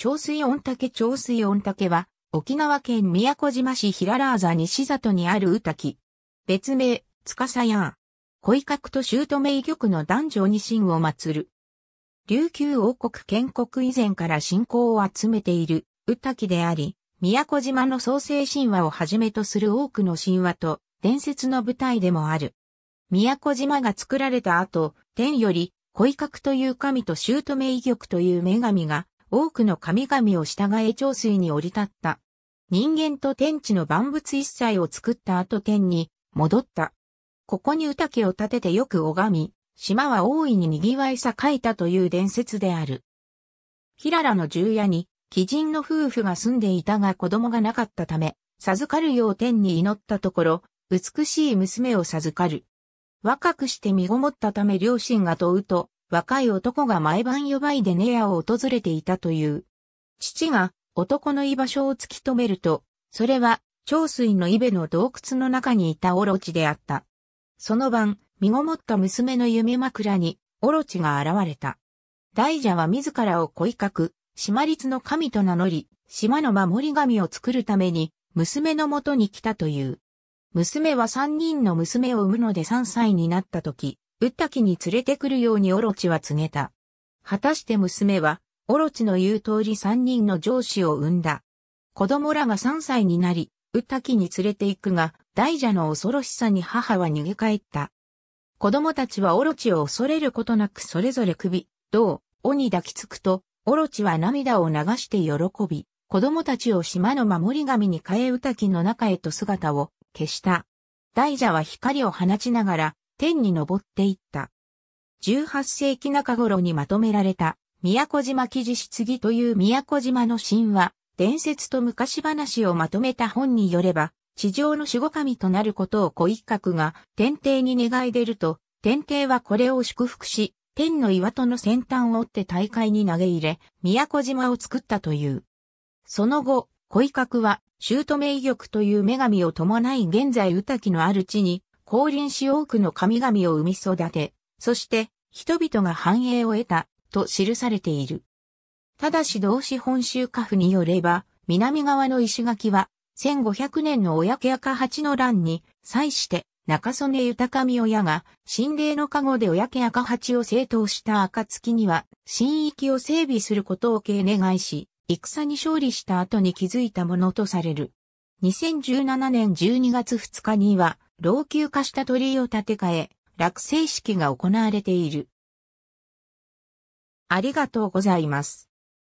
長水御嶽長水御嶽は、沖縄県宮古島市平良座西里にある宇滝。別名、司や、恋格と姑玉の男女二神を祀る。琉球王国建国以前から信仰を集めている宇滝であり、宮古島の創世神話をはじめとする多くの神話と伝説の舞台でもある。宮古島が作られた後、天より、恋格という神と姑玉という女神が多くの神々を従え長水に降り立った。人間と天地の万物一切を作った後天に戻った。ここに宴を建ててよく拝み、島は大いに賑わい栄えたという伝説である。平らの重屋に、貴人の夫婦が住んでいたが子供がなかったため、授かるよう天に祈ったところ、美しい娘を授かる。若くして身ごもったため両親が問うと、若い男が毎晩夜ばいでネアを訪れていたという。父が男の居場所を突き止めると、それは、長水のイベの洞窟の中にいたオロチであった。その晩、身ごもった娘の夢枕に、オロチが現れた。大蛇は自らを恋かく、島律の神と名乗り、島の守り神を作るために、娘のもとに来たという。娘は三人の娘を産むので三歳になった時、ウッタキに連れてくるようにオロチは告げた。果たして娘は、オロチの言う通り三人の上司を産んだ。子供らが三歳になり、ウッタキに連れて行くが、大蛇の恐ろしさに母は逃げ帰った。子供たちはオロチを恐れることなくそれぞれ首、胴、尾に抱きつくと、オロチは涙を流して喜び、子供たちを島の守り神に変えウタキの中へと姿を消した。大蛇は光を放ちながら、天に登っていった。18世紀中頃にまとめられた、宮古島記事質疑という宮古島の神話、伝説と昔話をまとめた本によれば、地上の守護神となることを小一角が天帝に願い出ると、天帝はこれを祝福し、天の岩戸の先端を折って大会に投げ入れ、宮古島を作ったという。その後、小一角は、姑名玉という女神を伴い現在宇滝のある地に降臨し多くの神々を生み育て、そして人々が繁栄を得たと記されている。ただし同志本州家父によれば、南側の石垣は1500年の親家赤八の乱に際して中曽根豊臣親が神霊の加護で親家赤八を正当した暁には神域を整備することを敬願いし、戦に勝利した後に築いたものとされる。2017年12月2日には、老朽化した鳥居を建て替え、落成式が行われている。ありがとうございます。